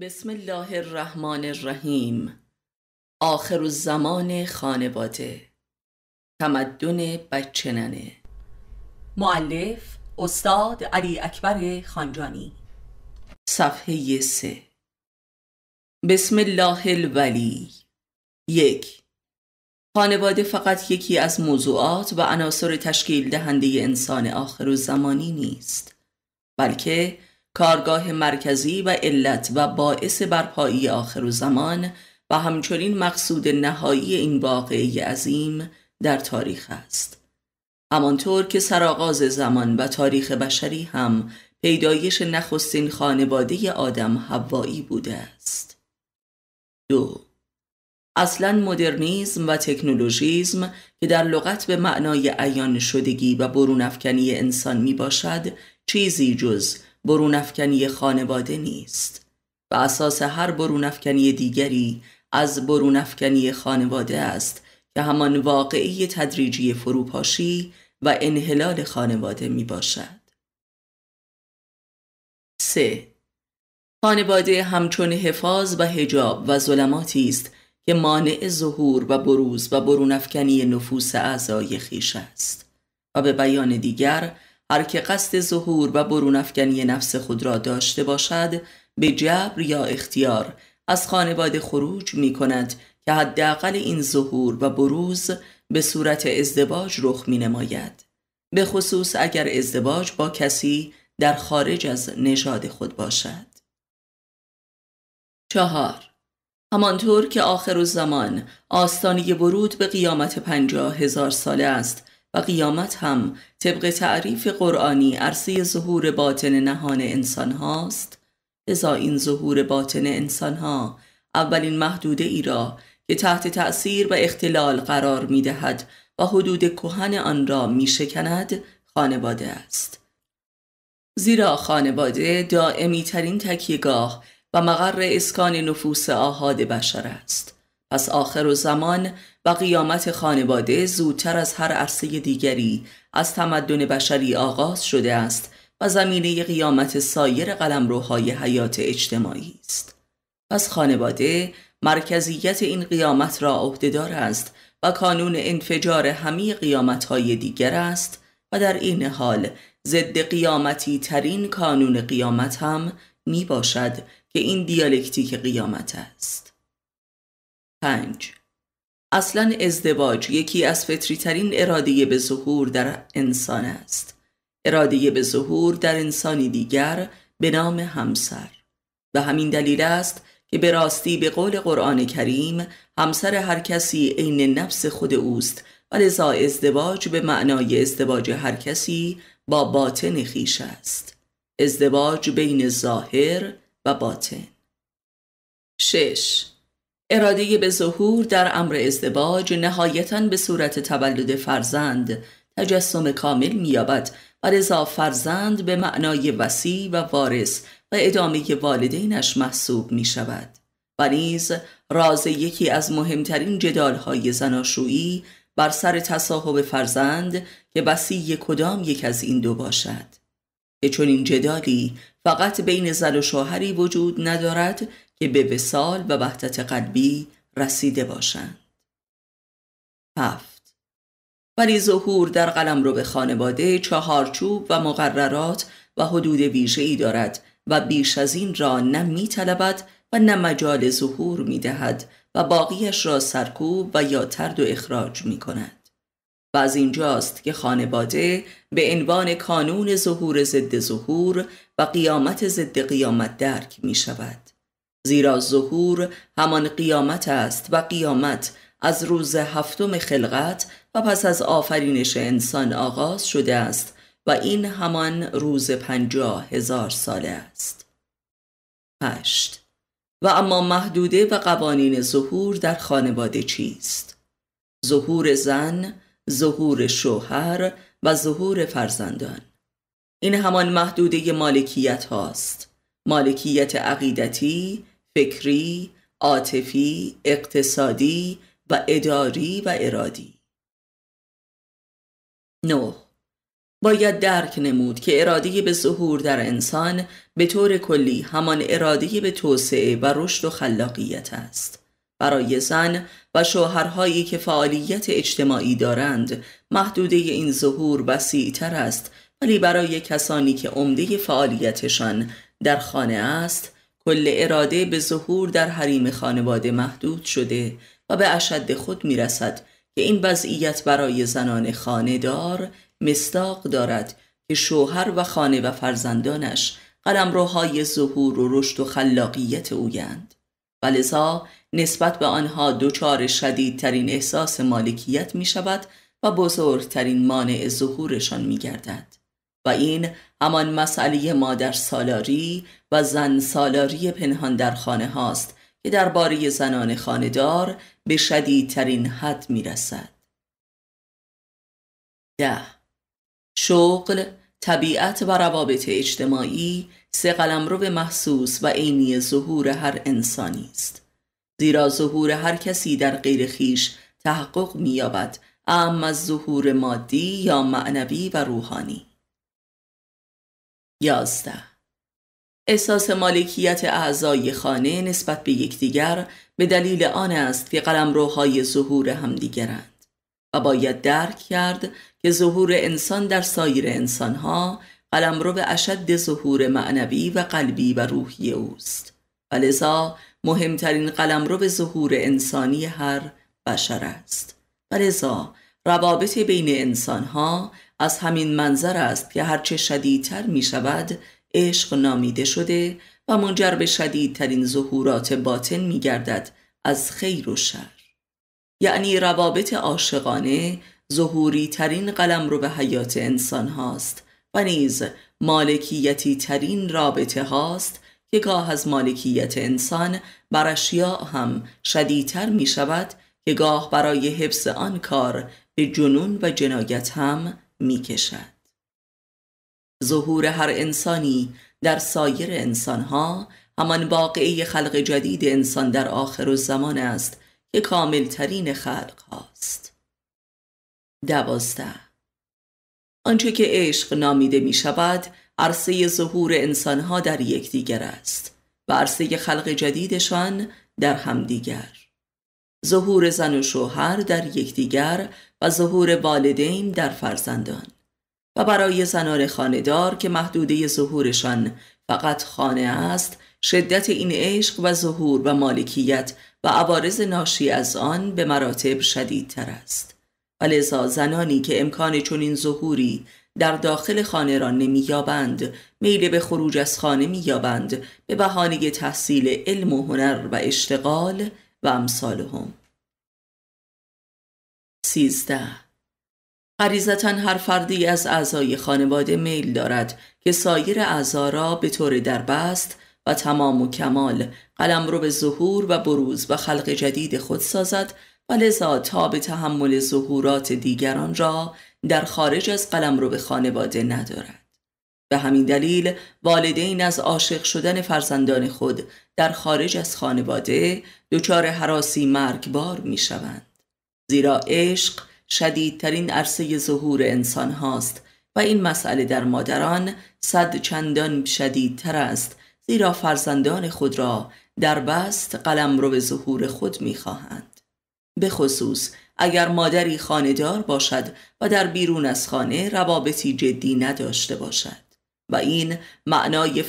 بسم الله الرحمن الرحیم آخر الزمان خانواده تمدن بچننه معلف استاد علی اکبر خانجانی صفحه سه بسم الله الولی یک خانواده فقط یکی از موضوعات و عناصر تشکیل دهنده انسان آخر و زمانی نیست بلکه کارگاه مرکزی و علت و باعث برپایی آخر و زمان و همچنین مقصود نهایی این واقعی عظیم در تاریخ است. همانطور که سرآغاز زمان و تاریخ بشری هم پیدایش نخستین خانواده آدم هوایی بوده است. دو اصلا مدرنیزم و تکنولوژیزم که در لغت به معنای ایان شدگی و برون انسان می باشد چیزی جز برونفکنی خانواده نیست و اساس هر برونفکنی دیگری از برونفکنی خانواده است که همان واقعی تدریجی فروپاشی و انحلال خانواده می باشد. 3. خانواده همچون حفاظ و حجاب و ظلماتی است که مانع ظهور و بروز و برونفکنی نفوس اعضای خیش است و به بیان دیگر هر که قصد ظهور و برون افکنی نفس خود را داشته باشد به جبر یا اختیار از خانواده خروج می کند که حداقل این ظهور و بروز به صورت ازدواج رخ می نماید. به خصوص اگر ازدواج با کسی در خارج از نژاد خود باشد. چهار همانطور که آخر زمان آستانه ورود به قیامت پنجاه هزار ساله است قیامت هم طبق تعریف قرآنی عرصه ظهور باطن نهان انسان هاست ازا این ظهور باطن انسان ها اولین محدوده ای را که تحت تأثیر و اختلال قرار می دهد و حدود کهن آن را می شکند خانواده است. زیرا خانواده دائمی ترین تکیگاه و مقر اسکان نفوس آهاد بشر است. پس آخر و زمان و قیامت خانواده زودتر از هر عرصه دیگری از تمدن بشری آغاز شده است و زمینه قیامت سایر قلمروهای حیات اجتماعی است پس خانواده مرکزیت این قیامت را عهدهدار است و کانون انفجار همه قیامتهای دیگر است و در این حال ضد قیامتی ترین کانون قیامت هم می باشد که این دیالکتیک قیامت است 5. اصلا ازدواج یکی از فطری ترین اراده به ظهور در انسان است. اراده به ظهور در انسانی دیگر به نام همسر و همین دلیل است که به راستی به قول قرآن کریم همسر هر کسی عین نفس خود اوست و لذا ازدواج به معنای ازدواج هر کسی با باطن خیش است ازدواج بین ظاهر و باطن 6 اراده به ظهور در امر ازدواج نهایتا به صورت تولد فرزند تجسم کامل مییابد و رضا فرزند به معنای وسیع و وارث و ادامه والدینش محسوب می شود و نیز راز یکی از مهمترین جدالهای زناشویی بر سر تصاحب فرزند که وسیع کدام یک از این دو باشد که چون این جدالی فقط بین زن و شوهری وجود ندارد که به وسال و وحدت قلبی رسیده باشند. هفت ولی ظهور در قلم رو به خانواده چهارچوب و مقررات و حدود ای دارد و بیش از این را نه میطلبد و نه مجال ظهور می دهد و باقیش را سرکوب و یا ترد و اخراج می کند. و از اینجاست که خانواده به عنوان کانون ظهور ضد ظهور و قیامت ضد قیامت درک می شود. زیرا ظهور همان قیامت است و قیامت از روز هفتم خلقت و پس از آفرینش انسان آغاز شده است و این همان روز پنجاه هزار ساله است. هشت و اما محدوده و قوانین ظهور در خانواده چیست؟ ظهور زن، ظهور شوهر و ظهور فرزندان این همان محدوده مالکیت هاست مالکیت عقیدتی، فکری، عاطفی، اقتصادی و اداری و ارادی 9. باید درک نمود که ارادی به ظهور در انسان به طور کلی همان اراده به توسعه و رشد و خلاقیت است. برای زن و شوهرهایی که فعالیت اجتماعی دارند محدوده این ظهور وسیعتر است ولی برای کسانی که عمده فعالیتشان در خانه است کل اراده به ظهور در حریم خانواده محدود شده و به اشد خود میرسد که این وضعیت برای زنان دار مستاق دارد که شوهر و خانه و فرزندانش قلمروهای ظهور و رشد و خلاقیت اویند ولذا نسبت به آنها دچار شدیدترین احساس مالکیت می شود و بزرگترین مانع ظهورشان می گردد. و این همان مسئله مادر سالاری و زن سالاری پنهان در خانه هاست که درباره زنان خاندار به شدیدترین حد می رسد. ده شغل، طبیعت و روابط اجتماعی سه به محسوس و عینی ظهور هر انسانی است. زیرا ظهور هر کسی در غیر خیش تحقق می‌یابد، اما از ظهور مادی یا معنوی و روحانی. 11. احساس مالکیت اعضای خانه نسبت به یکدیگر به دلیل آن است که قلمروهای ظهور همدیگرند و باید درک کرد که ظهور انسان در سایر انسانها قلمرو اشد ظهور معنوی و قلبی و روحی اوست و لذا مهمترین قلمرو ظهور انسانی هر بشر است و لذا روابط بین انسانها از همین منظر است که هرچه شدیدتر می شود عشق نامیده شده و منجر به شدیدترین ظهورات باطن می گردد از خیر و شر یعنی روابط عاشقانه ظهوری ترین قلم رو به حیات انسان هاست و نیز مالکیتی ترین رابطه هاست که گاه از مالکیت انسان بر اشیاء هم شدیدتر می شود که گاه برای حفظ آن کار به جنون و جنایت هم می ظهور هر انسانی در سایر انسانها همان واقعه خلق جدید انسان در آخر الزمان است که کاملترین خلق هاست دوازده آنچه که عشق نامیده می شود عرصه ظهور انسانها در یکدیگر است و عرصه خلق جدیدشان در همدیگر ظهور زن و شوهر در یکدیگر و ظهور والدین در فرزندان و برای زنان خاندار که محدوده ظهورشان فقط خانه است شدت این عشق و ظهور و مالکیت و عوارض ناشی از آن به مراتب شدیدتر است و لذا زنانی که امکان چنین ظهوری در داخل خانه را نمییابند میل به خروج از خانه مییابند به بهانه تحصیل علم و هنر و اشتغال و سیزده غریزتا هر فردی از اعضای خانواده میل دارد که سایر اعضا را به طور دربست و تمام و کمال قلم رو به ظهور و بروز و خلق جدید خود سازد و لذا تا به تحمل ظهورات دیگران را در خارج از قلم رو به خانواده ندارد. به همین دلیل والدین از عاشق شدن فرزندان خود در خارج از خانواده دچار حراسی مرگبار می شوند. زیرا عشق شدیدترین عرصه ظهور انسان هاست و این مسئله در مادران صد چندان شدیدتر است زیرا فرزندان خود را در بست قلم رو به ظهور خود می خواهند. به خصوص اگر مادری خاندار باشد و در بیرون از خانه روابطی جدی نداشته باشد. و این معنای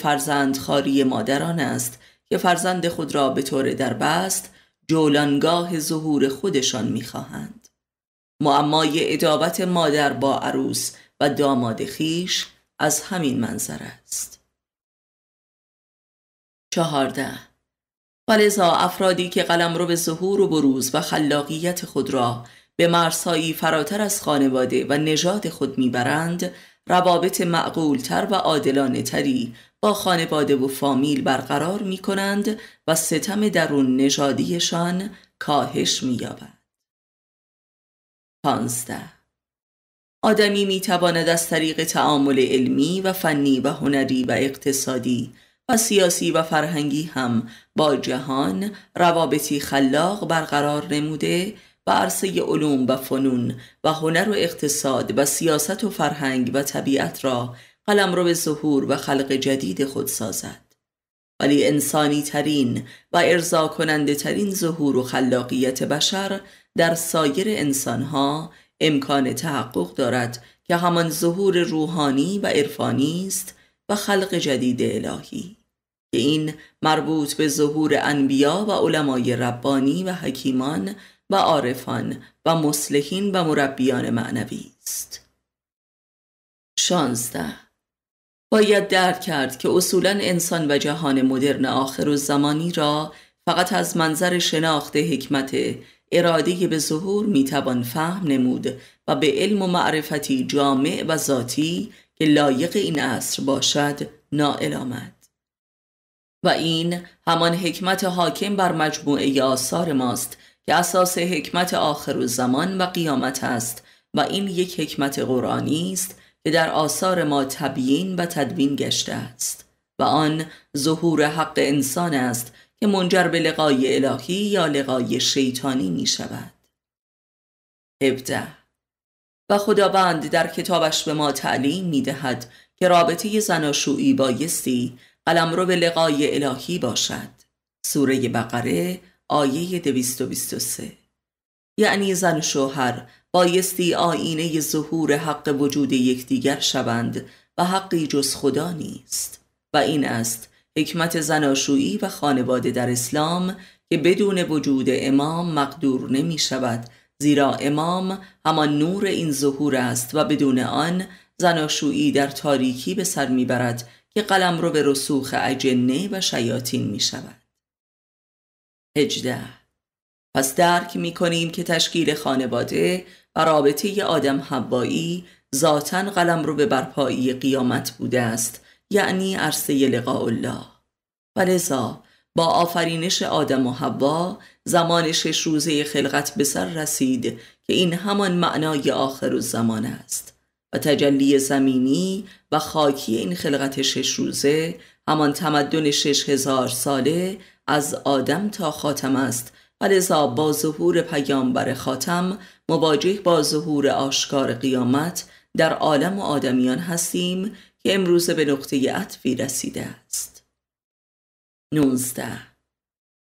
خاری مادران است که فرزند خود را به طور دربست جولانگاه ظهور خودشان میخواهند معمای ادابت مادر با عروس و داماد خیش از همین منظر است چهارده ولذا افرادی که قلم رو به ظهور و بروز و خلاقیت خود را به مرزهایی فراتر از خانواده و نژاد خود میبرند روابط معقولتر و عادلانه تری با خانواده و فامیل برقرار می کنند و ستم درون نژادیشان کاهش می یابد. آدمی می تواند از طریق تعامل علمی و فنی و هنری و اقتصادی و سیاسی و فرهنگی هم با جهان روابطی خلاق برقرار نموده و عرصه علوم و فنون و هنر و اقتصاد و سیاست و فرهنگ و طبیعت را قلم رو به ظهور و خلق جدید خود سازد ولی انسانی ترین و ارزا کننده ترین ظهور و خلاقیت بشر در سایر انسانها امکان تحقق دارد که همان ظهور روحانی و عرفانی است و خلق جدید الهی که این مربوط به ظهور انبیا و علمای ربانی و حکیمان و عارفان و مصلحین و مربیان معنوی است. 16. باید درک کرد که اصولا انسان و جهان مدرن آخر و زمانی را فقط از منظر شناخت حکمت اراده به ظهور میتوان فهم نمود و به علم و معرفتی جامع و ذاتی که لایق این عصر باشد نائل آمد و این همان حکمت حاکم بر مجموعه آثار ماست که اساس حکمت آخر و زمان و قیامت است و این یک حکمت قرآنی است که در آثار ما تبیین و تدوین گشته است و آن ظهور حق انسان است که منجر به لقای الهی یا لقای شیطانی می شود 17 و خداوند در کتابش به ما تعلیم می دهد که رابطه زناشویی بایستی رو به لقای الهی باشد سوره بقره آیه 223 یعنی زن و شوهر بایستی آینه ظهور حق وجود یکدیگر شوند و حقی جز خدا نیست و این است حکمت زناشویی و خانواده در اسلام که بدون وجود امام مقدور نمی شود زیرا امام همان نور این ظهور است و بدون آن زناشویی در تاریکی به سر برد که قلم رو به رسوخ اجنه و شیاطین می شود. پس درک می کنیم که تشکیل خانواده و رابطه آدم حبایی ذاتا قلم رو به برپایی قیامت بوده است یعنی عرصه لقاء الله و لذا با آفرینش آدم و حوا زمان شش روزه خلقت به سر رسید که این همان معنای آخر و زمان است و تجلی زمینی و خاکی این خلقت شش روزه همان تمدن شش هزار ساله از آدم تا خاتم است و لذا با ظهور پیامبر خاتم مواجه با ظهور آشکار قیامت در عالم و آدمیان هستیم که امروز به نقطه عطفی رسیده است 19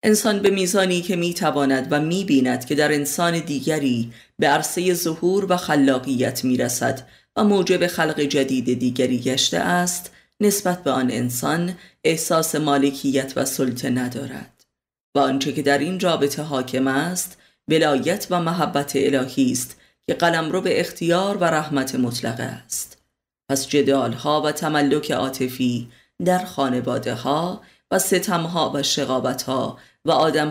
انسان به میزانی که میتواند و میبیند که در انسان دیگری به عرصه ظهور و خلاقیت میرسد و موجب خلق جدید دیگری گشته است نسبت به آن انسان احساس مالکیت و سلطه ندارد و آنچه که در این رابطه حاکم است ولایت و محبت الهی است که رو به اختیار و رحمت مطلقه است پس جدال و تملک عاطفی در خانواده ها و ستم و شقابت و آدم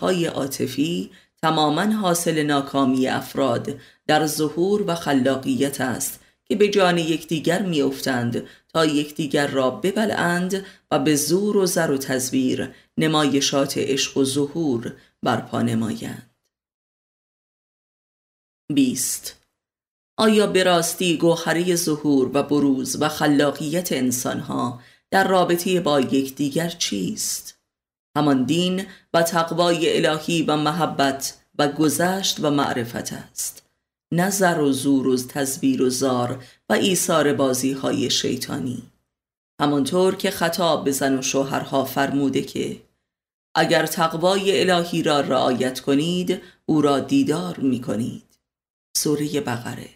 های عاطفی تماما حاصل ناکامی افراد در ظهور و خلاقیت است که به جان یکدیگر میافتند تا یکدیگر را ببلند و به زور و زر و تزویر نمایشات عشق و ظهور برپا نمایند 20 آیا به راستی گوهره ظهور و بروز و خلاقیت انسانها در رابطه با یکدیگر چیست همان دین و تقوای الهی و محبت و گذشت و معرفت است نظر و زور و تزویر و زار و ایثار بازی های شیطانی همانطور که خطاب به زن و شوهرها فرموده که اگر تقوای الهی را رعایت کنید او را دیدار می کنید سوره بقره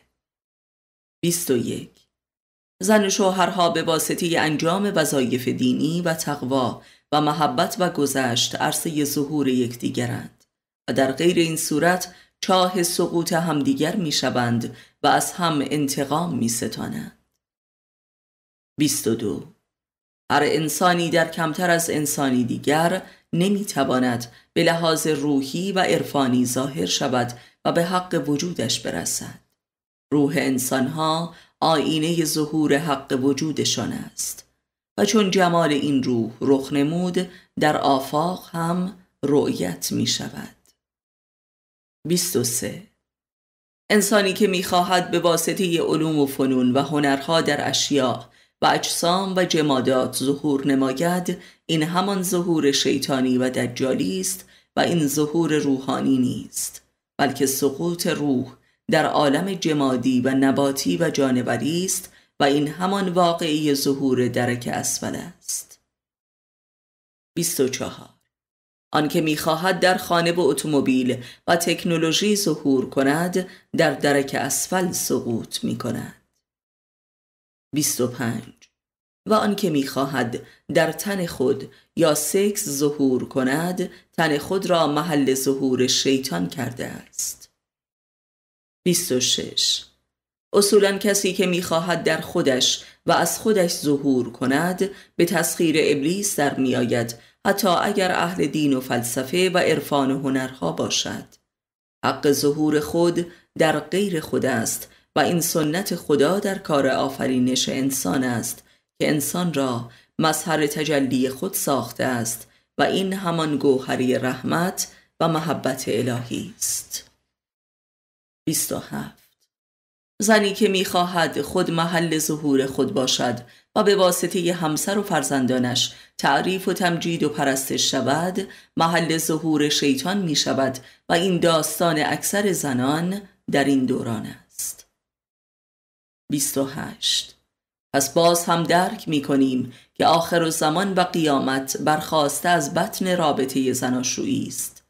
21 زن و شوهرها به واسطه انجام وظایف دینی و تقوا و محبت و گذشت عرصه ظهور یکدیگرند و در غیر این صورت چاه سقوط همدیگر می و از هم انتقام می ستانند. 22. هر انسانی در کمتر از انسانی دیگر نمیتواند به لحاظ روحی و عرفانی ظاهر شود و به حق وجودش برسد. روح انسانها آینه ظهور حق وجودشان است و چون جمال این روح رخ نمود در آفاق هم رؤیت می شود. 23 انسانی که میخواهد به واسطه علوم و فنون و هنرها در اشیاء و اجسام و جمادات ظهور نماید این همان ظهور شیطانی و دجالی است و این ظهور روحانی نیست بلکه سقوط روح در عالم جمادی و نباتی و جانوری است و این همان واقعی ظهور درک اسفل است 24 آنکه میخواهد در خانه و اتومبیل و تکنولوژی ظهور کند در درک اسفل سقوط می کند. 25. و آنکه میخواهد در تن خود یا سکس ظهور کند تن خود را محل ظهور شیطان کرده است 26 اصولا کسی که میخواهد در خودش و از خودش ظهور کند به تسخیر ابلیس در میآید حتی اگر اهل دین و فلسفه و عرفان و هنرها باشد حق ظهور خود در غیر خود است و این سنت خدا در کار آفرینش انسان است که انسان را مظهر تجلی خود ساخته است و این همان گوهری رحمت و محبت الهی است 27 زنی که میخواهد خود محل ظهور خود باشد و به واسطه همسر و فرزندانش تعریف و تمجید و پرستش شود محل ظهور شیطان می شود و این داستان اکثر زنان در این دوران است 28 پس باز هم درک می کنیم که آخر و زمان و قیامت برخواسته از بطن رابطه زناشویی است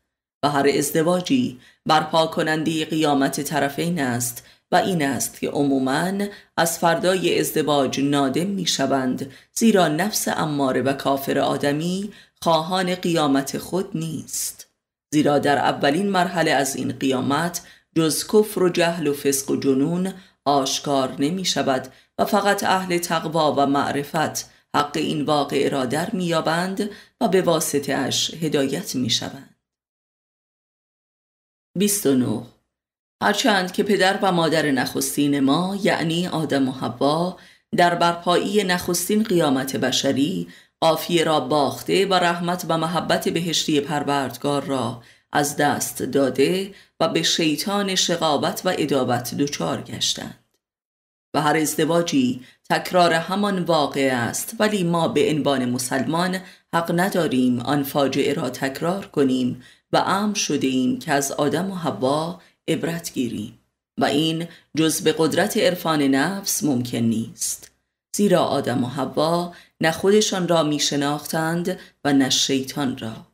و هر ازدواجی برپا کننده قیامت طرفین است و این است که عموما از فردای ازدواج نادم می شوند زیرا نفس اماره و کافر آدمی خواهان قیامت خود نیست زیرا در اولین مرحله از این قیامت جز کفر و جهل و فسق و جنون آشکار نمی شود و فقط اهل تقوا و معرفت حق این واقع را در میابند و به واسطه اش هدایت می شوند. 29 هرچند که پدر و مادر نخستین ما یعنی آدم و حوا در برپایی نخستین قیامت بشری قافیه را باخته و رحمت و محبت بهشتی پروردگار را از دست داده و به شیطان شقابت و ادابت دچار گشتند و هر ازدواجی تکرار همان واقع است ولی ما به عنوان مسلمان حق نداریم آن فاجعه را تکرار کنیم و امر شده که از آدم و حوا عبرت و این جز به قدرت عرفان نفس ممکن نیست زیرا آدم و حوا نه خودشان را میشناختند و نه شیطان را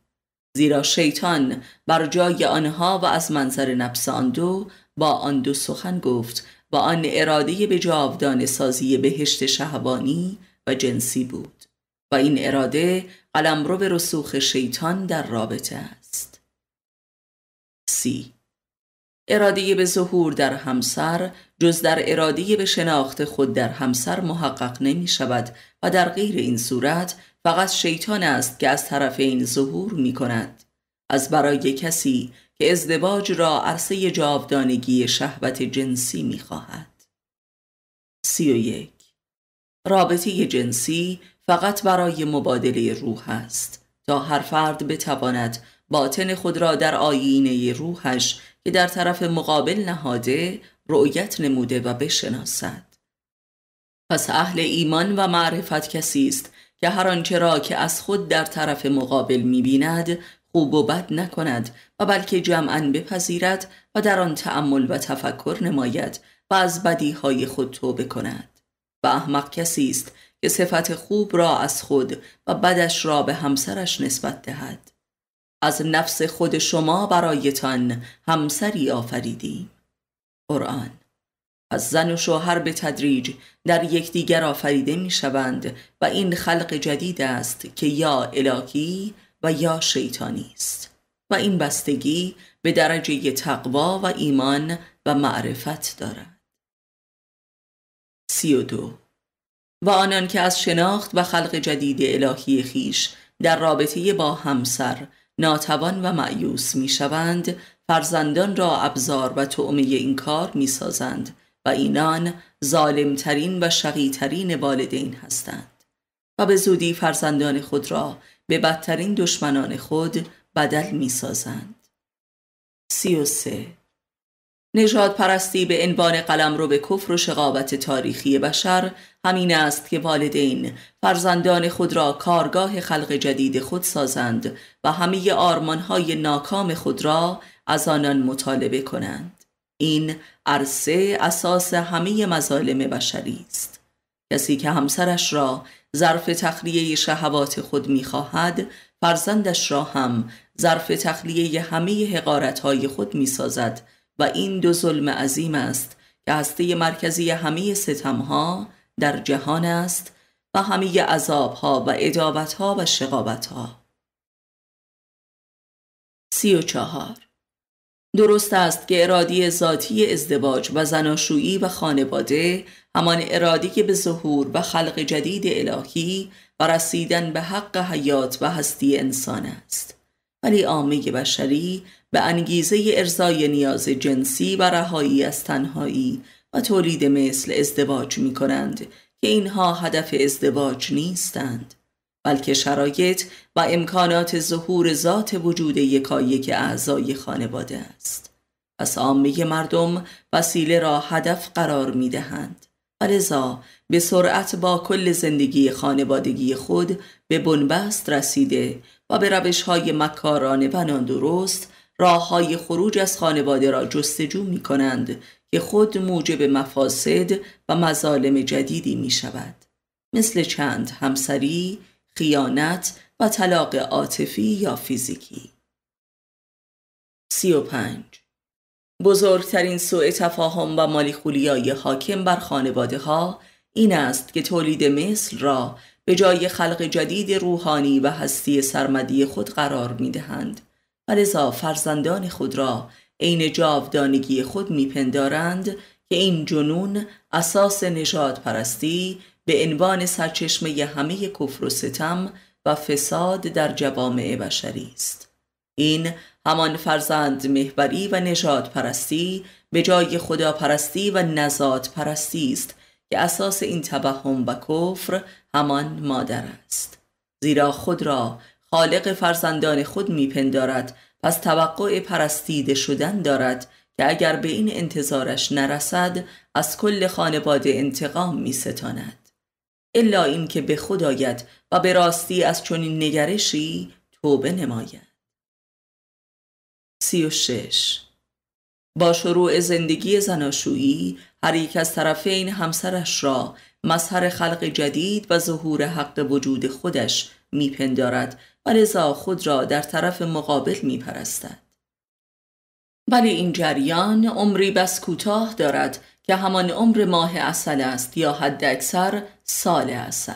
زیرا شیطان بر جای آنها و از منظر نفس آن دو با آن دو سخن گفت و آن اراده به جاودان سازی بهشت شهوانی و جنسی بود و این اراده قلمرو رسوخ شیطان در رابطه است. سی اراده به ظهور در همسر جز در اراده به شناخت خود در همسر محقق نمی شود و در غیر این صورت فقط شیطان است که از طرف این ظهور می کند از برای کسی که ازدواج را عرصه جاودانگی شهوت جنسی می خواهد سی یک رابطه جنسی فقط برای مبادله روح است تا هر فرد بتواند باطن خود را در آینه روحش که در طرف مقابل نهاده رؤیت نموده و بشناسد پس اهل ایمان و معرفت کسی است که هر آنچه را که از خود در طرف مقابل میبیند خوب و بد نکند و بلکه جمعا بپذیرد و در آن تأمل و تفکر نماید و از بدیهای خود توبه کند و احمق کسی است که صفت خوب را از خود و بدش را به همسرش نسبت دهد از نفس خود شما برایتان همسری آفریدیم قرآن از زن و شوهر به تدریج در یکدیگر آفریده می شوند و این خلق جدید است که یا الهی و یا شیطانی است و این بستگی به درجه تقوا و ایمان و معرفت دارد سی و دو و آنان که از شناخت و خلق جدید الهی خیش در رابطه با همسر ناتوان و معیوس می شوند فرزندان را ابزار و تعمه این کار می سازند و اینان ظالمترین و شقیترین والدین هستند و به زودی فرزندان خود را به بدترین دشمنان خود بدل می سازند سی و سه نجات پرستی به عنوان قلم رو به کفر و شقابت تاریخی بشر همین است که والدین فرزندان خود را کارگاه خلق جدید خود سازند و همه آرمانهای ناکام خود را از آنان مطالبه کنند این عرصه اساس همه مظالم بشری است کسی که همسرش را ظرف تخلیه شهوات خود میخواهد فرزندش را هم ظرف تخلیه همه حقارتهای خود میسازد و این دو ظلم عظیم است که هسته مرکزی همه ستمها در جهان است و همه عذابها و ها و ها. سی و چهار درست است که ارادی ذاتی ازدواج و زناشویی و خانواده همان ارادی که به ظهور و خلق جدید الهی و رسیدن به حق حیات و هستی انسان است ولی عامه بشری به انگیزه ارزای نیاز جنسی و رهایی از تنهایی و تولید مثل ازدواج می کنند که اینها هدف ازدواج نیستند بلکه شرایط و امکانات ظهور ذات وجود یکایک اعضای خانواده است پس عامه مردم وسیله را هدف قرار می دهند و به سرعت با کل زندگی خانوادگی خود به بنبست رسیده و به روش های مکارانه و نادرست راه های خروج از خانواده را جستجو می کنند که خود موجب مفاسد و مظالم جدیدی می شود. مثل چند همسری، خیانت و طلاق عاطفی یا فیزیکی. 35. بزرگترین سوء تفاهم و مالیخولیای حاکم بر خانواده ها این است که تولید مثل را به جای خلق جدید روحانی و هستی سرمدی خود قرار می دهند ولذا فرزندان خود را عین جاودانگی خود میپندارند که این جنون اساس نجات پرستی به عنوان سرچشمه همه کفر و ستم و فساد در جوامع بشری است این همان فرزند محوری و نجات پرستی به جای خدا پرستی و نزاد پرستی است که اساس این تبهم و کفر همان مادر است زیرا خود را خالق فرزندان خود میپندارد پس توقع پرستیده شدن دارد که اگر به این انتظارش نرسد از کل خانواده انتقام میستاند الا اینکه به خود آید و به راستی از چنین نگرشی توبه نماید سی با شروع زندگی زناشویی هر یک از طرفین همسرش را مظهر خلق جدید و ظهور حق وجود خودش میپندارد و لذا خود را در طرف مقابل میپرستد ولی این جریان عمری بس کوتاه دارد که همان عمر ماه اصل است یا حد اکثر سال اصل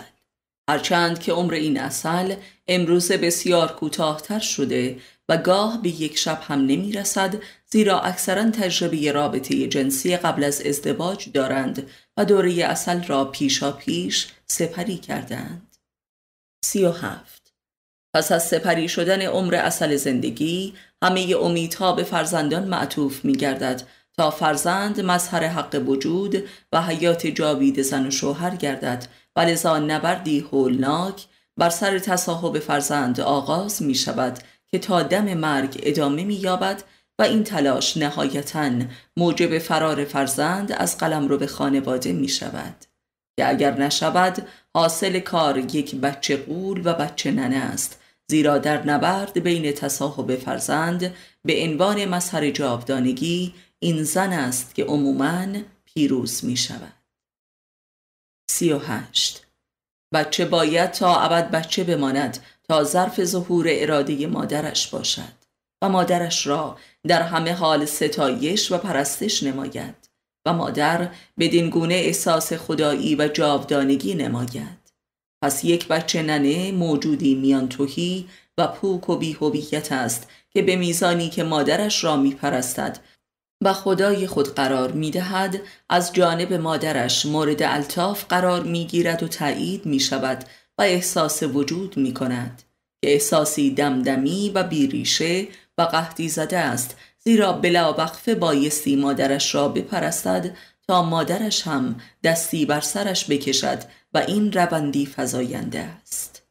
هرچند که عمر این اصل امروز بسیار کوتاهتر شده و گاه به یک شب هم نمی رسد زیرا اکثرا تجربه رابطه جنسی قبل از ازدواج دارند و دوره اصل را پیشا پیش سپری کردند. سی و هفت پس از سپری شدن عمر اصل زندگی همه امیدها به فرزندان معطوف می گردد تا فرزند مظهر حق وجود و حیات جاوید زن و شوهر گردد و لذا نبردی هولناک بر سر تصاحب فرزند آغاز می شود که تا دم مرگ ادامه می یابد و این تلاش نهایتا موجب فرار فرزند از قلم رو به خانواده می شود. که اگر نشود حاصل کار یک بچه قول و بچه ننه است زیرا در نبرد بین تصاحب فرزند به عنوان مظهر جاودانگی این زن است که عموما پیروز می شود سی و هشت بچه باید تا ابد بچه بماند تا ظرف ظهور اراده مادرش باشد و مادرش را در همه حال ستایش و پرستش نماید و مادر بدین گونه احساس خدایی و جاودانگی نماید پس یک بچه ننه موجودی میان توهی و پوک و بیهویت است که به میزانی که مادرش را میپرستد و خدای خود قرار میدهد از جانب مادرش مورد الطاف قرار میگیرد و تایید می شود و احساس وجود میکند که احساسی دمدمی و بیریشه و قهدی زده است زیرا بلا وقفه بایستی مادرش را بپرستد تا مادرش هم دستی بر سرش بکشد و این روندی فزاینده است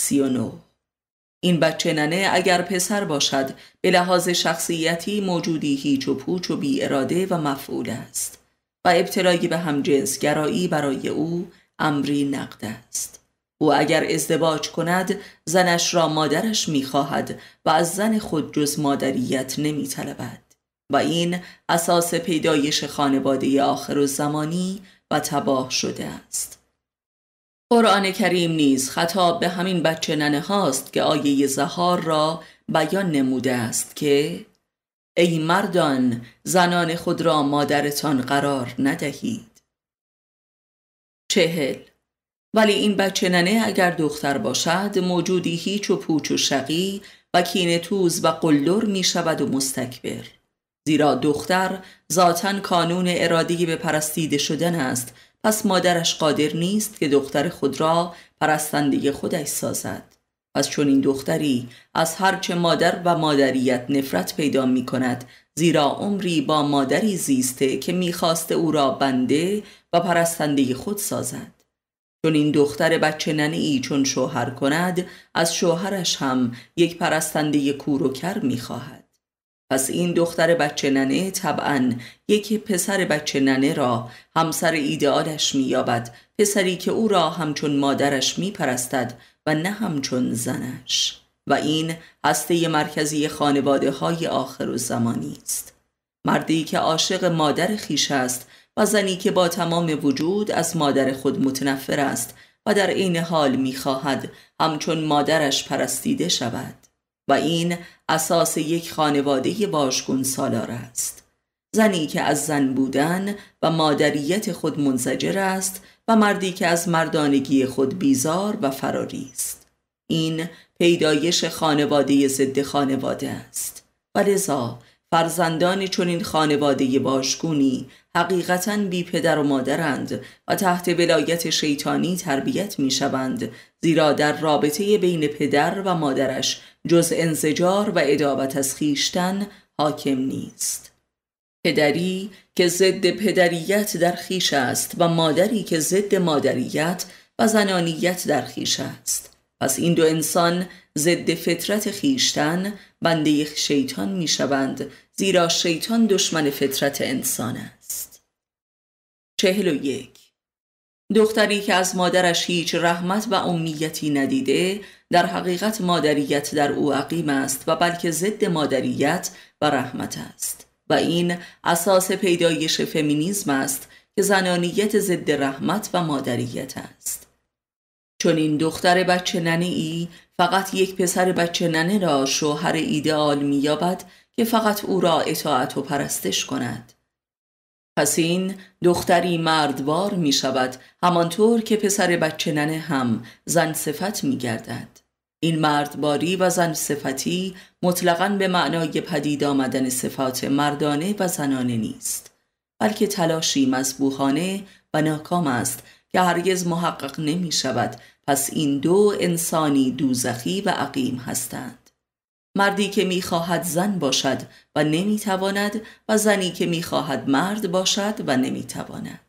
سی و نو. این بچه ننه اگر پسر باشد به لحاظ شخصیتی موجودی هیچ و پوچ و بی اراده و مفعول است و ابتلایی به همجنسگرایی برای او امری نقد است او اگر ازدواج کند زنش را مادرش میخواهد و از زن خود جز مادریت نمیطلبد و این اساس پیدایش خانواده آخر و زمانی و تباه شده است قرآن کریم نیز خطاب به همین بچه ننه هاست که آیه زهار را بیان نموده است که ای مردان زنان خود را مادرتان قرار ندهید چهل ولی این بچه ننه اگر دختر باشد موجودی هیچ و پوچ و شقی و کینتوز و قلدر می شود و مستکبر زیرا دختر ذاتا کانون ارادی به پرستیده شدن است پس مادرش قادر نیست که دختر خود را پرستنده خودش سازد پس چون این دختری از هرچه مادر و مادریت نفرت پیدا می کند زیرا عمری با مادری زیسته که میخواست او را بنده و پرستنده خود سازد چون این دختر بچه ننه ای چون شوهر کند از شوهرش هم یک پرستنده کور و کر می خواهد. پس این دختر بچه ننه طبعا یک پسر بچه ننه را همسر ایدئالش یابد پسری که او را همچون مادرش میپرستد و نه همچون زنش و این هسته مرکزی خانواده های آخر و زمانی است مردی که عاشق مادر خیش است و زنی که با تمام وجود از مادر خود متنفر است و در عین حال میخواهد همچون مادرش پرستیده شود و این اساس یک خانواده باشگون سالار است زنی که از زن بودن و مادریت خود منزجر است و مردی که از مردانگی خود بیزار و فراری است این پیدایش خانواده ضد خانواده است و لذا فرزندان چون این خانواده باشگونی حقیقتا بی پدر و مادرند و تحت ولایت شیطانی تربیت می شوند زیرا در رابطه بین پدر و مادرش جز انزجار و ادابت از خیشتن حاکم نیست پدری که ضد پدریت در خیش است و مادری که ضد مادریت و زنانیت در خیش است پس این دو انسان ضد فطرت خیشتن بنده شیطان می شوند زیرا شیطان دشمن فطرت انسان است چهل یک دختری که از مادرش هیچ رحمت و امیتی ندیده در حقیقت مادریت در او عقیم است و بلکه ضد مادریت و رحمت است و این اساس پیدایش فمینیزم است که زنانیت ضد رحمت و مادریت است چون این دختر بچه ننه ای فقط یک پسر بچه ننه را شوهر ایدئال مییابد فقط او را اطاعت و پرستش کند پس این دختری مردوار می شود همانطور که پسر بچه ننه هم زن صفت می گردد این مردباری و زن صفتی مطلقا به معنای پدید آمدن صفات مردانه و زنانه نیست بلکه تلاشی مذبوحانه و ناکام است که هرگز محقق نمی شود پس این دو انسانی دوزخی و عقیم هستند مردی که میخواهد زن باشد و نمیتواند و زنی که میخواهد مرد باشد و نمیتواند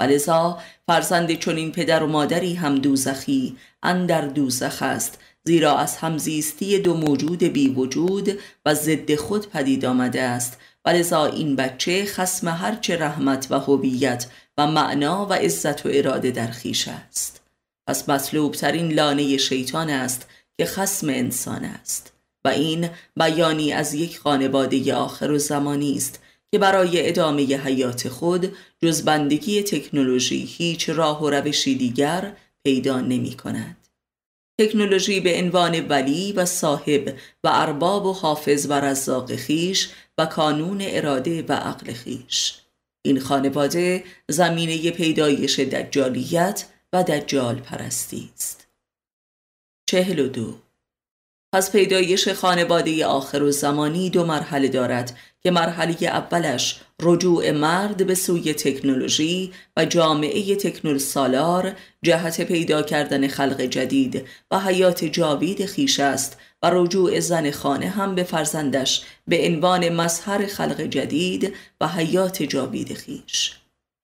ولذا فرزند چنین پدر و مادری هم دوزخی اندر دوزخ است زیرا از همزیستی دو موجود بی وجود و ضد خود پدید آمده است ولذا این بچه خسم هرچه رحمت و هویت و معنا و عزت و اراده در خویش است پس مطلوب ترین لانه شیطان است که خسم انسان است و این بیانی از یک خانواده آخر و زمانی است که برای ادامه حیات خود جز بندگی تکنولوژی هیچ راه و روشی دیگر پیدا نمی کند. تکنولوژی به عنوان ولی و صاحب و ارباب و حافظ و رزاق خیش و کانون اراده و عقل خیش این خانواده زمینه پیدایش دجالیت و دجال پرستی است چهل و دو پس پیدایش خانواده آخر و زمانی دو مرحله دارد که مرحله اولش رجوع مرد به سوی تکنولوژی و جامعه تکنول سالار جهت پیدا کردن خلق جدید و حیات جاوید خیش است و رجوع زن خانه هم به فرزندش به عنوان مظهر خلق جدید و حیات جاوید خیش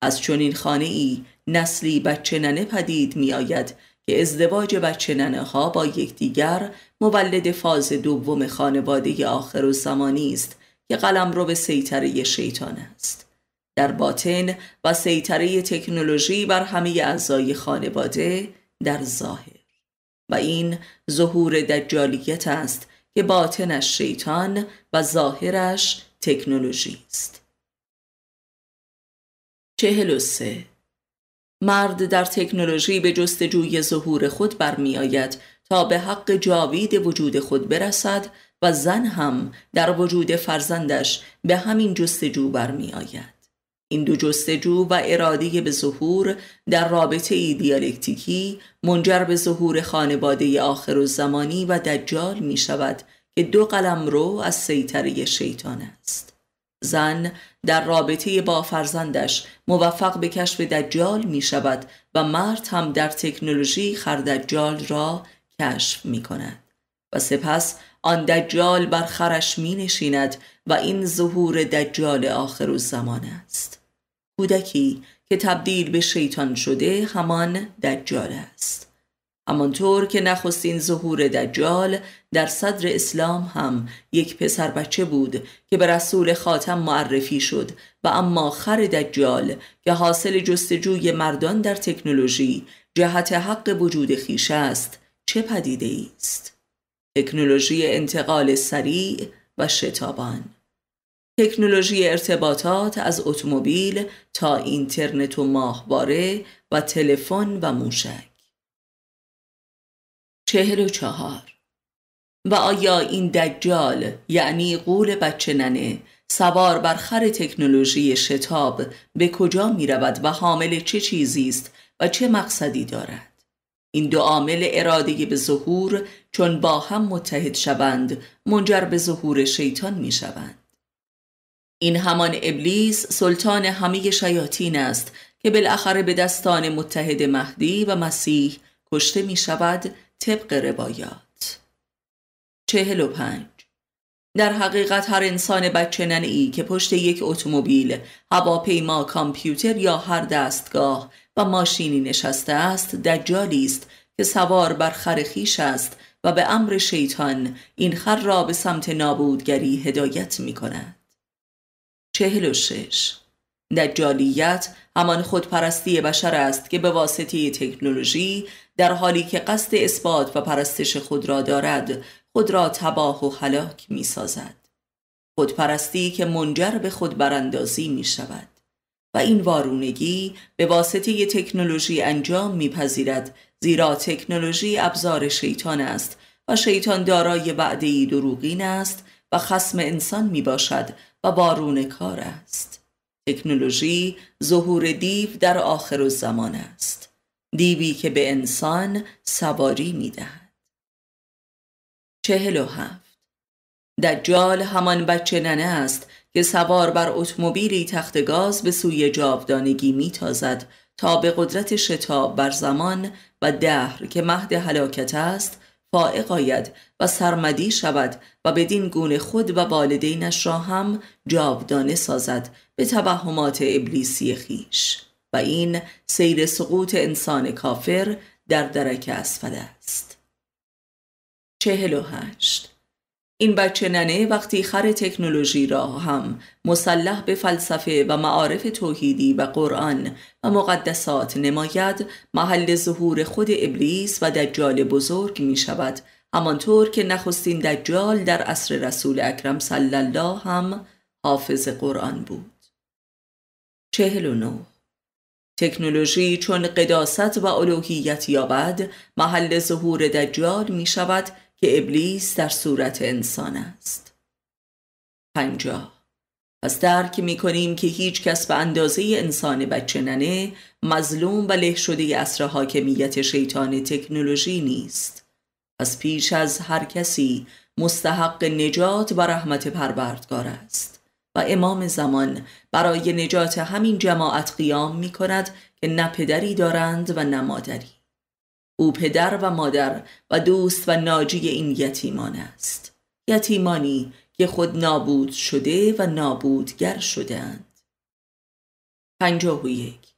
از چنین خانه ای نسلی بچه ننه پدید می آید که ازدواج بچه ننه ها با یکدیگر مولد فاز دوم خانواده آخر و زمانی است که قلم رو به سیطره شیطان است. در باطن و سیطره تکنولوژی بر همه اعضای خانواده در ظاهر و این ظهور دجالیت است که باطنش شیطان و ظاهرش تکنولوژی است. چهل مرد در تکنولوژی به جستجوی ظهور خود برمیآید تا به حق جاوید وجود خود برسد و زن هم در وجود فرزندش به همین جستجو برمی آید. این دو جستجو و اراده به ظهور در رابطه ای دیالکتیکی منجر به ظهور خانواده آخر و زمانی و دجال می شود که دو قلم رو از سیطره شیطان است. زن در رابطه با فرزندش موفق به کشف دجال می شود و مرد هم در تکنولوژی خردجال را کشف می کند و سپس آن دجال بر خرش می نشیند و این ظهور دجال آخر زمان است کودکی که تبدیل به شیطان شده همان دجال است همانطور که نخستین ظهور دجال در صدر اسلام هم یک پسر بچه بود که به رسول خاتم معرفی شد و اما خر دجال که حاصل جستجوی مردان در تکنولوژی جهت حق وجود خیشه است چه پدیده است تکنولوژی انتقال سریع و شتابان تکنولوژی ارتباطات از اتومبیل تا اینترنت و ماهواره و تلفن و موشک چهل و چهار و آیا این دجال یعنی قول بچه ننه سوار بر خر تکنولوژی شتاب به کجا می رود و حامل چه چیزی است و چه مقصدی دارد این دو عامل اراده به ظهور چون با هم متحد شوند منجر به ظهور شیطان می شوند. این همان ابلیس سلطان همه شیاطین است که بالاخره به دستان متحد مهدی و مسیح کشته می شود طبق روایات. چهل و پنج در حقیقت هر انسان بچنن ای که پشت یک اتومبیل، هواپیما، کامپیوتر یا هر دستگاه و ماشینی نشسته است دجالی است که سوار بر خر خیش است و به امر شیطان این خر را به سمت نابودگری هدایت می کند. چهل و شش دجالیت همان خودپرستی بشر است که به واسطه تکنولوژی در حالی که قصد اثبات و پرستش خود را دارد خود را تباه و حلاک می سازد خودپرستی که منجر به براندازی می شود و این وارونگی به واسطه تکنولوژی انجام میپذیرد زیرا تکنولوژی ابزار شیطان است و شیطان دارای وعدهای دروغین است و خسم انسان می باشد و وارون کار است تکنولوژی ظهور دیو در آخر الزمان است دیوی که به انسان سواری می دهد. چهل هفت دجال همان بچه ننه است که سوار بر اتومبیلی تخت گاز به سوی جاودانگی میتازد تا به قدرت شتاب بر زمان و دهر که مهد هلاکت است فائق آید و سرمدی شود و بدین گونه خود و والدینش را هم جاودانه سازد به توهمات ابلیسی خیش و این سیر سقوط انسان کافر در درک اسفل است 48 این بچه ننه وقتی خر تکنولوژی را هم مسلح به فلسفه و معارف توحیدی و قرآن و مقدسات نماید محل ظهور خود ابلیس و دجال بزرگ می شود همانطور که نخستین دجال در عصر رسول اکرم صلی الله هم حافظ قرآن بود چهل تکنولوژی چون قداست و الوهیت یابد محل ظهور دجال می شود که ابلیس در صورت انسان است پنجاه پس درک می کنیم که هیچ کس به اندازه انسان ننه مظلوم و له شده اصر حاکمیت شیطان تکنولوژی نیست پس پیش از هر کسی مستحق نجات و رحمت پروردگار است و امام زمان برای نجات همین جماعت قیام می کند که نه پدری دارند و نه مادری او پدر و مادر و دوست و ناجی این یتیمان است یتیمانی که خود نابود شده و نابودگر شدهاند پنجاه و یک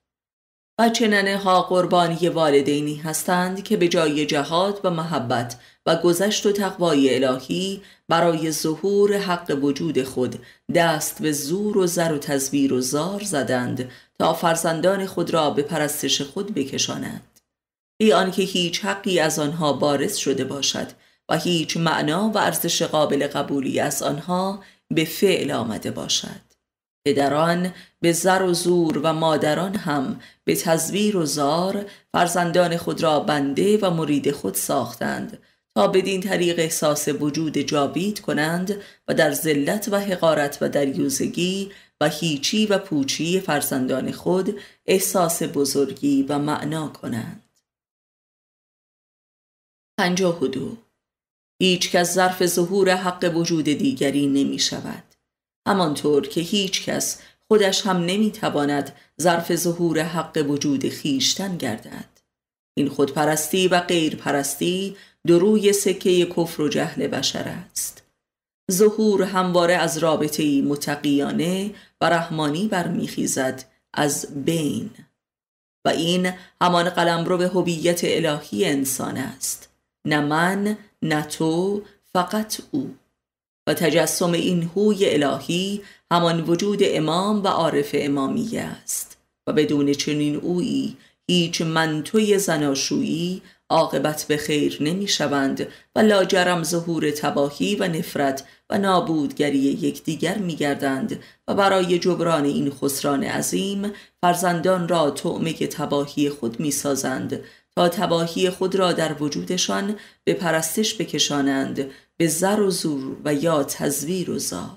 بچه ننه ها قربانی والدینی هستند که به جای جهاد و محبت و گذشت و تقوای الهی برای ظهور حق وجود خود دست به زور و زر و تزویر و زار زدند تا فرزندان خود را به پرستش خود بکشانند بی آنکه هیچ حقی از آنها بارز شده باشد و هیچ معنا و ارزش قابل قبولی از آنها به فعل آمده باشد پدران به زر و زور و مادران هم به تزویر و زار فرزندان خود را بنده و مرید خود ساختند تا بدین طریق احساس وجود جاوید کنند و در ذلت و حقارت و دریوزگی و هیچی و پوچی فرزندان خود احساس بزرگی و معنا کنند پنجاه و دو هیچ کس ظرف ظهور حق وجود دیگری نمی شود همانطور که هیچ کس خودش هم نمی تواند ظرف ظهور حق وجود خیشتن گردد این خودپرستی و غیرپرستی دروی سکه کفر و جهل بشر است ظهور همواره از رابطه متقیانه و رحمانی برمیخیزد از بین و این همان به هویت الهی انسان است نه من نه تو فقط او و تجسم این هوی الهی همان وجود امام و عارف امامی است و بدون چنین اویی هیچ منتوی زناشویی عاقبت به خیر نمی شوند و لاجرم ظهور تباهی و نفرت و نابودگری یکدیگر می گردند و برای جبران این خسران عظیم فرزندان را تعمه تباهی خود می سازند تا تباهی خود را در وجودشان به پرستش بکشانند به زر و زور و یا تزویر و زار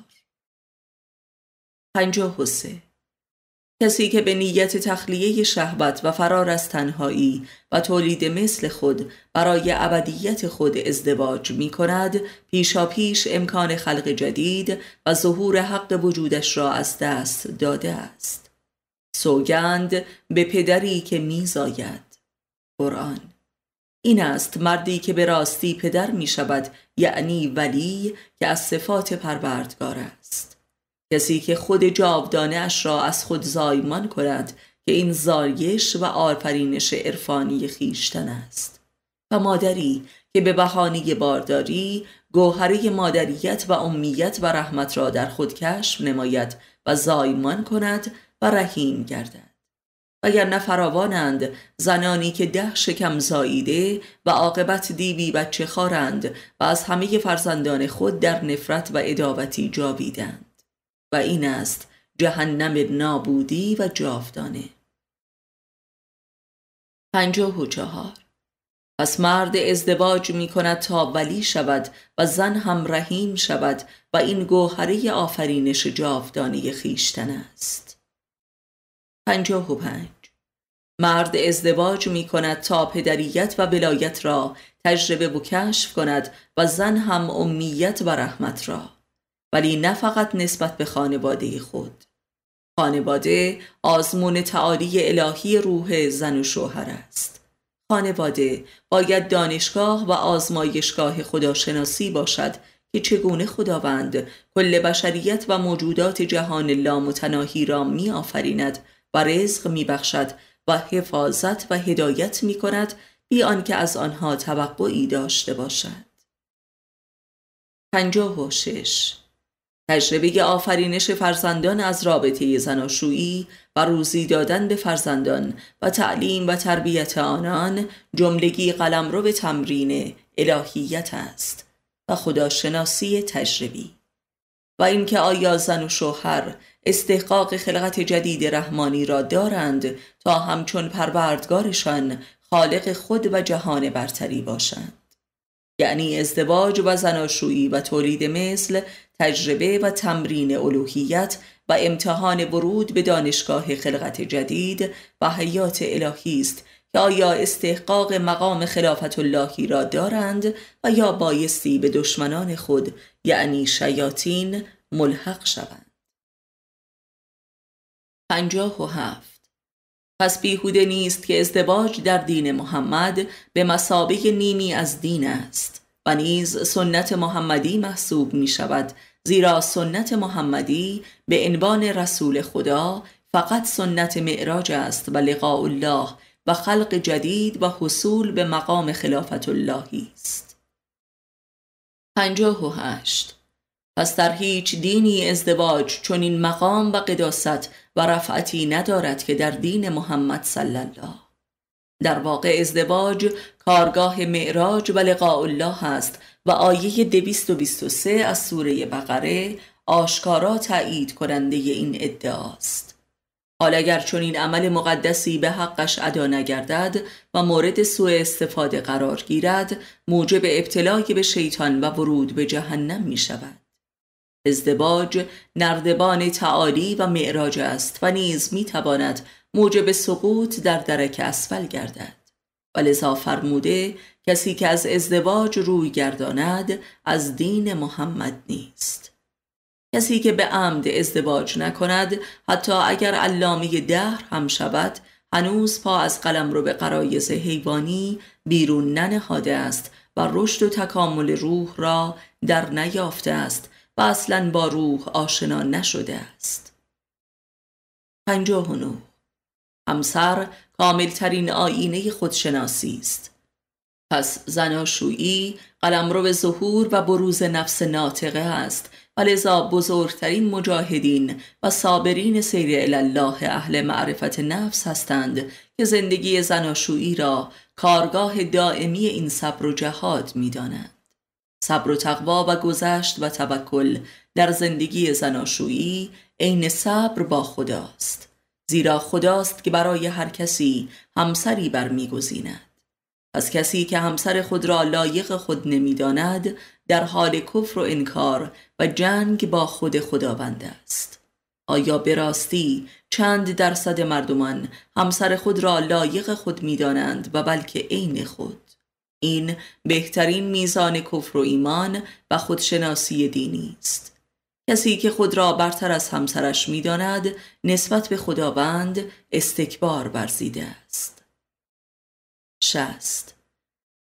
کسی که به نیت تخلیه شهبت و فرار از تنهایی و تولید مثل خود برای ابدیت خود ازدواج می کند پیشا پیش امکان خلق جدید و ظهور حق وجودش را از دست داده است سوگند به پدری که می زاید قرآن این است مردی که به راستی پدر می شود یعنی ولی که از صفات پروردگار است کسی که خود جاودانه اش را از خود زایمان کند که این زایش و آفرینش عرفانی خیشتن است و مادری که به بهانه بارداری گوهره مادریت و امیت و رحمت را در خود کشف نماید و زایمان کند و رحیم گردد اگر فراوانند زنانی که ده شکم زاییده و عاقبت دیوی بچه خارند و از همه فرزندان خود در نفرت و اداوتی جاویدند و این است جهنم نابودی و جاودانه پنجاه و چهار پس مرد ازدواج می کند تا ولی شود و زن هم رحیم شود و این گوهره آفرینش جاودانه خیشتن است پنجاه مرد ازدواج می کند تا پدریت و ولایت را تجربه و کشف کند و زن هم امیت و رحمت را ولی نه فقط نسبت به خانواده خود خانواده آزمون تعالی الهی روح زن و شوهر است خانواده باید دانشگاه و آزمایشگاه خداشناسی باشد که چگونه خداوند کل بشریت و موجودات جهان لامتناهی را می آفریند و رزق می بخشد و حفاظت و هدایت می کند بی که از آنها توقعی داشته باشد. شش تجربه آفرینش فرزندان از رابطه زناشویی و روزی دادن به فرزندان و تعلیم و تربیت آنان جملگی رو به تمرین الهیت است و خداشناسی تجربی و اینکه آیا زن و شوهر استحقاق خلقت جدید رحمانی را دارند تا همچون پروردگارشان خالق خود و جهان برتری باشند یعنی ازدواج و زناشویی و تولید مثل تجربه و تمرین الوهیت و امتحان ورود به دانشگاه خلقت جدید و حیات الهی است که آیا استحقاق مقام خلافت اللهی را دارند و یا بایستی به دشمنان خود یعنی شیاطین ملحق شوند پنجاه و هفت پس بیهوده نیست که ازدواج در دین محمد به مسابق نیمی از دین است و نیز سنت محمدی محسوب می شود زیرا سنت محمدی به عنوان رسول خدا فقط سنت معراج است و لقاء الله و خلق جدید و حصول به مقام خلافت اللهی است. 58 پس در هیچ دینی ازدواج چون این مقام و قداست و رفعتی ندارد که در دین محمد صلی الله در واقع ازدواج کارگاه معراج و لقاء الله است و آیه 223 از سوره بقره آشکارا تایید کننده این ادعاست حال اگر چون این عمل مقدسی به حقش ادا نگردد و مورد سوء استفاده قرار گیرد موجب ابتلای به شیطان و ورود به جهنم می شود ازدواج نردبان تعالی و معراج است و نیز میتواند موجب سقوط در درک اسفل گردد و لذا فرموده کسی که از ازدواج روی گرداند از دین محمد نیست کسی که به عمد ازدواج نکند حتی اگر علامه دهر هم شود هنوز پا از قلم رو به قرایز حیوانی بیرون ننهاده است و رشد و تکامل روح را در نیافته است و اصلا با روح آشنا نشده است پنجاه همسر کاملترین آینه خودشناسی است پس زناشویی قلمرو ظهور و بروز نفس ناطقه است و لذا بزرگترین مجاهدین و صابرین سیر الله اهل معرفت نفس هستند که زندگی زناشویی را کارگاه دائمی این صبر و جهاد میدانند صبر و تقوا و گذشت و توکل در زندگی زناشویی عین صبر با خداست زیرا خداست که برای هر کسی همسری برمیگزیند پس کسی که همسر خود را لایق خود نمیداند در حال کفر و انکار و جنگ با خود خداوند است آیا به راستی چند درصد مردمان همسر خود را لایق خود میدانند و بلکه عین خود این بهترین میزان کفر و ایمان و خودشناسی دینی است کسی که خود را برتر از همسرش میداند نسبت به خداوند استکبار ورزیده است شست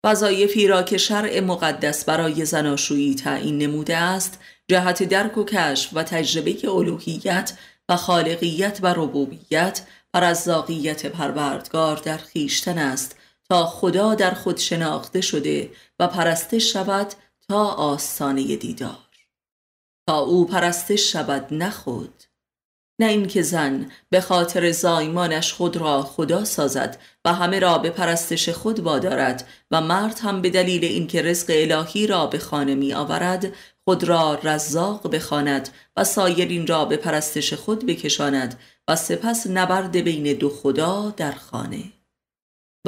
وظایفی را که شرع مقدس برای زناشویی تعیین نموده است جهت درک و کشف و تجربه الوهیت و خالقیت و ربوبیت و رزاقیت پروردگار در خیشتن است تا خدا در خود شناخته شده و پرستش شود تا آستانه دیدار تا او پرستش شود نه خود نه اینکه زن به خاطر زایمانش خود را خدا سازد و همه را به پرستش خود وادارد و مرد هم به دلیل اینکه رزق الهی را به خانه می آورد خود را رزاق بخواند و سایرین را به پرستش خود بکشاند و سپس نبرد بین دو خدا در خانه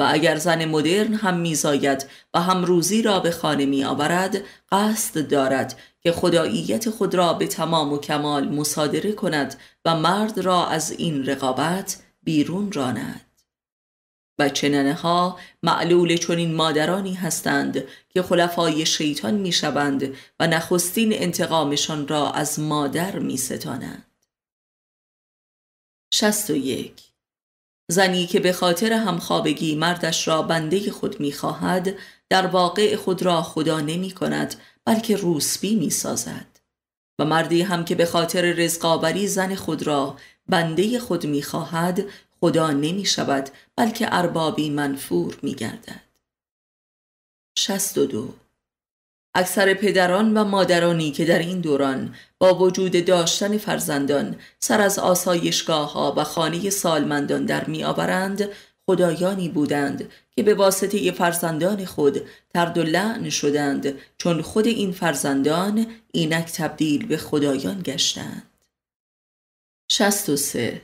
و اگر زن مدرن هم میزاید و هم روزی را به خانه می آورد قصد دارد که خداییت خود را به تمام و کمال مصادره کند و مرد را از این رقابت بیرون راند و چننه ها معلول چنین مادرانی هستند که خلفای شیطان میشوند و نخستین انتقامشان را از مادر می ستانند. 61 زنی که به خاطر همخوابگی مردش را بنده خود میخواهد در واقع خود را خدا نمی کند بلکه روسبی می سازد و مردی هم که به خاطر رزقآوری زن خود را بنده خود می خدا نمی شود بلکه اربابی منفور می گردد 62 اکثر پدران و مادرانی که در این دوران با وجود داشتن فرزندان سر از آسایشگاه ها و خانه سالمندان در می آورند خدایانی بودند که به واسطه فرزندان خود ترد و لعن شدند چون خود این فرزندان اینک تبدیل به خدایان گشتند 63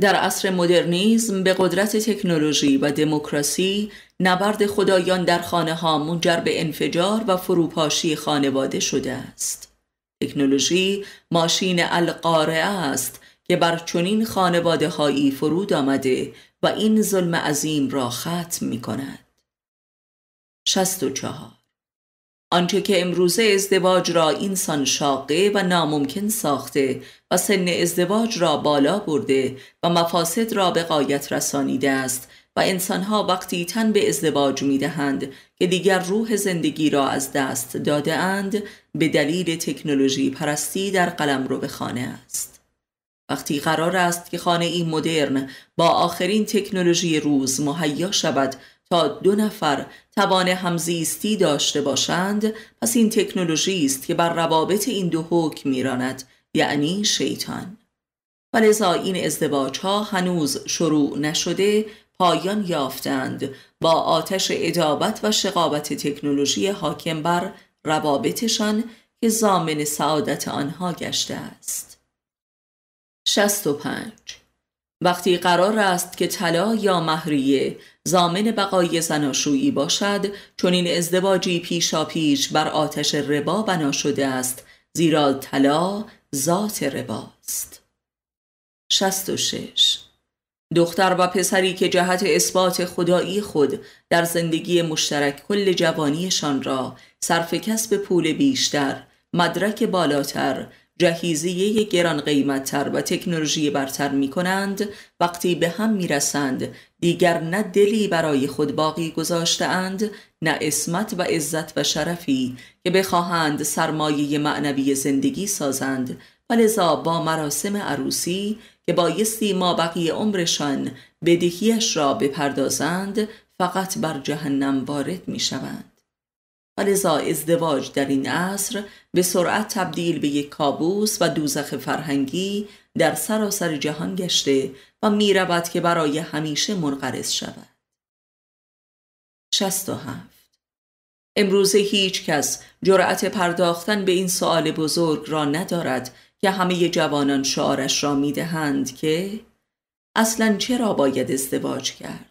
در عصر مدرنیزم به قدرت تکنولوژی و دموکراسی نبرد خدایان در خانه ها منجر به انفجار و فروپاشی خانواده شده است. تکنولوژی ماشین القاره است که بر چنین خانواده هایی فرود آمده و این ظلم عظیم را ختم می کند. 64 آنچه که امروزه ازدواج را اینسان شاقه و ناممکن ساخته و سن ازدواج را بالا برده و مفاسد را به قایت رسانیده است و انسانها وقتی تن به ازدواج می دهند که دیگر روح زندگی را از دست داده اند به دلیل تکنولوژی پرستی در قلم رو به خانه است. وقتی قرار است که خانه ای مدرن با آخرین تکنولوژی روز مهیا شود تا دو نفر توان همزیستی داشته باشند پس این تکنولوژی است که بر روابط این دو حکم میراند یعنی شیطان و لذا این ازدواج ها هنوز شروع نشده پایان یافتند با آتش ادابت و شقابت تکنولوژی حاکم بر روابطشان که زامن سعادت آنها گشته است 65 وقتی قرار است که طلا یا مهریه زامن بقای زناشویی باشد این ازدواجی پیشا پیش بر آتش ربا بنا شده است زیرا طلا ذات رباست 66 دختر و پسری که جهت اثبات خدایی خود در زندگی مشترک کل جوانیشان را صرف کسب پول بیشتر مدرک بالاتر جهیزیه گران قیمتتر و تکنولوژی برتر می کنند وقتی به هم می رسند دیگر نه دلی برای خود باقی گذاشته اند نه اسمت و عزت و شرفی که بخواهند سرمایه معنوی زندگی سازند و با مراسم عروسی که بایستی ما بقیه عمرشان بدهیش را بپردازند فقط بر جهنم وارد می شوند. ولذا ازدواج در این عصر به سرعت تبدیل به یک کابوس و دوزخ فرهنگی در سراسر جهان گشته و می که برای همیشه منقرض شود. 67 امروزه هیچ کس جرأت پرداختن به این سوال بزرگ را ندارد که همه جوانان شعارش را می دهند که اصلا چرا باید ازدواج کرد؟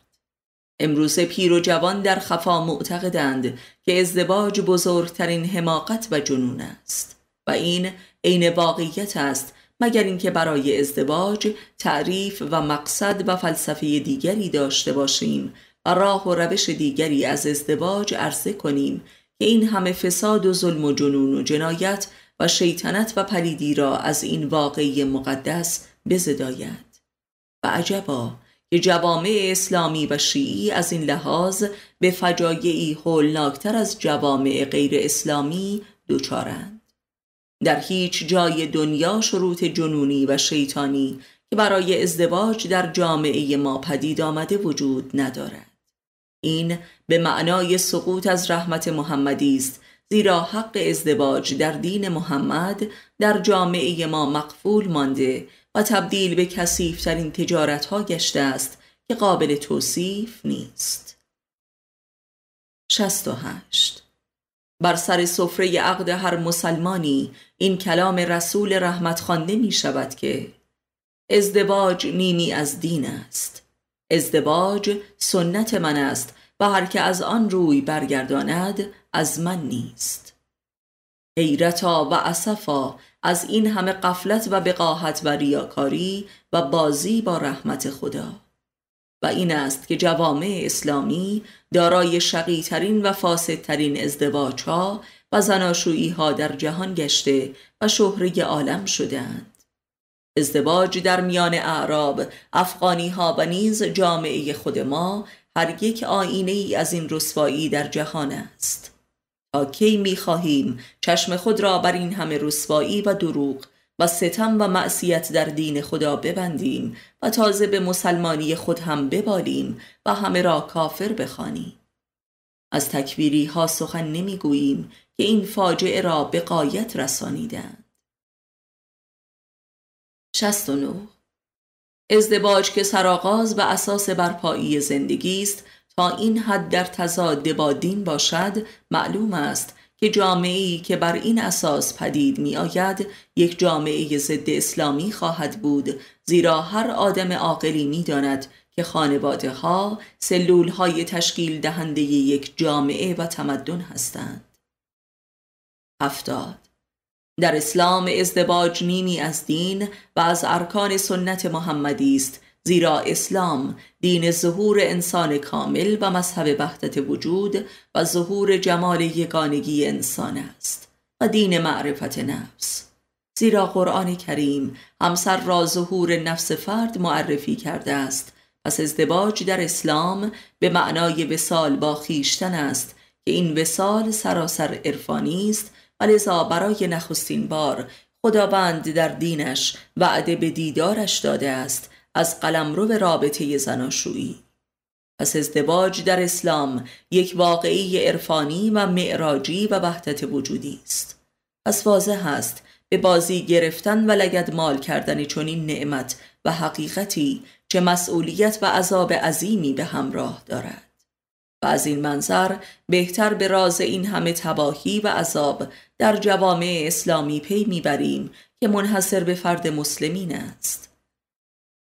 امروزه پیر و جوان در خفا معتقدند که ازدواج بزرگترین حماقت و جنون است و این عین واقعیت است مگر اینکه برای ازدواج تعریف و مقصد و فلسفه دیگری داشته باشیم و راه و روش دیگری از ازدواج عرضه کنیم که این همه فساد و ظلم و جنون و جنایت و شیطنت و پلیدی را از این واقعی مقدس بزداید و عجبا که جوامع اسلامی و شیعی از این لحاظ به فجایعی هولناکتر از جوامع غیر اسلامی دچارند در هیچ جای دنیا شروط جنونی و شیطانی که برای ازدواج در جامعه ما پدید آمده وجود ندارد این به معنای سقوط از رحمت محمدی است زیرا حق ازدواج در دین محمد در جامعه ما مقفول مانده تبدیل به کسیفترین تجارت ها گشته است که قابل توصیف نیست. 68 بر سر سفره عقد هر مسلمانی این کلام رسول رحمت خوانده می شود که ازدواج نیمی از دین است ازدواج سنت من است و هر که از آن روی برگرداند از من نیست حیرتا و اسفا از این همه قفلت و بقاحت و ریاکاری و بازی با رحمت خدا و این است که جوامع اسلامی دارای شقیترین و فاسدترین ازدواج ها و زناشویی ها در جهان گشته و شهره عالم شدند ازدواج در میان اعراب افغانی ها و نیز جامعه خود ما هر یک آینه ای از این رسوایی در جهان است تا کی می خواهیم چشم خود را بر این همه رسوایی و دروغ و ستم و معصیت در دین خدا ببندیم و تازه به مسلمانی خود هم ببالیم و همه را کافر بخوانیم از تکبیری ها سخن گوییم که این فاجعه را به قایت رسانیدند 69 ازدواج که سرآغاز و اساس برپایی زندگی است تا این حد در تضاد با دین باشد معلوم است که جامعه ای که بر این اساس پدید می آید یک جامعه ضد اسلامی خواهد بود زیرا هر آدم عاقلی می داند که خانواده ها سلول های تشکیل دهنده یک جامعه و تمدن هستند. هفتاد در اسلام ازدواج نیمی از دین و از ارکان سنت محمدی است زیرا اسلام دین ظهور انسان کامل و مذهب وحدت وجود و ظهور جمال یگانگی انسان است و دین معرفت نفس زیرا قرآن کریم همسر را ظهور نفس فرد معرفی کرده است پس ازدواج در اسلام به معنای وسال با خیشتن است که این وسال سراسر عرفانی است و لذا برای نخستین بار خداوند در دینش وعده به دیدارش داده است از قلمرو رابطه زناشویی پس ازدواج در اسلام یک واقعی عرفانی و معراجی و وحدت وجودی است پس واضح است به بازی گرفتن و لگد مال کردن چنین نعمت و حقیقتی چه مسئولیت و عذاب عظیمی به همراه دارد و از این منظر بهتر به راز این همه تباهی و عذاب در جوامع اسلامی پی میبریم که منحصر به فرد مسلمین است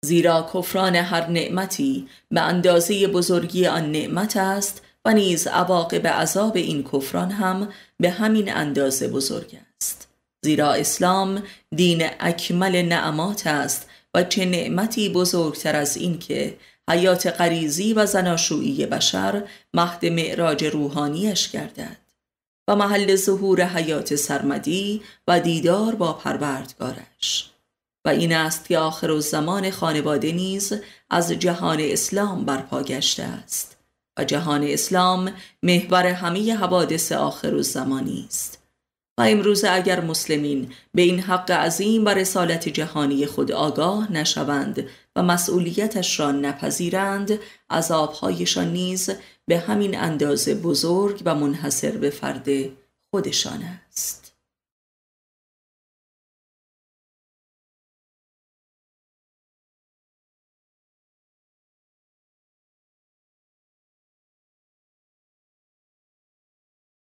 زیرا کفران هر نعمتی به اندازه بزرگی آن نعمت است و نیز عواقب عذاب این کفران هم به همین اندازه بزرگ است زیرا اسلام دین اکمل نعمات است و چه نعمتی بزرگتر از این که حیات غریزی و زناشویی بشر مهد معراج روحانیش گردد و محل ظهور حیات سرمدی و دیدار با پروردگارش و این است که آخر و زمان خانواده نیز از جهان اسلام برپا گشته است و جهان اسلام محور همه حوادث آخر و زمانی است و امروز اگر مسلمین به این حق عظیم و رسالت جهانی خود آگاه نشوند و مسئولیتش را نپذیرند عذابهایشان نیز به همین اندازه بزرگ و منحصر به فرد خودشان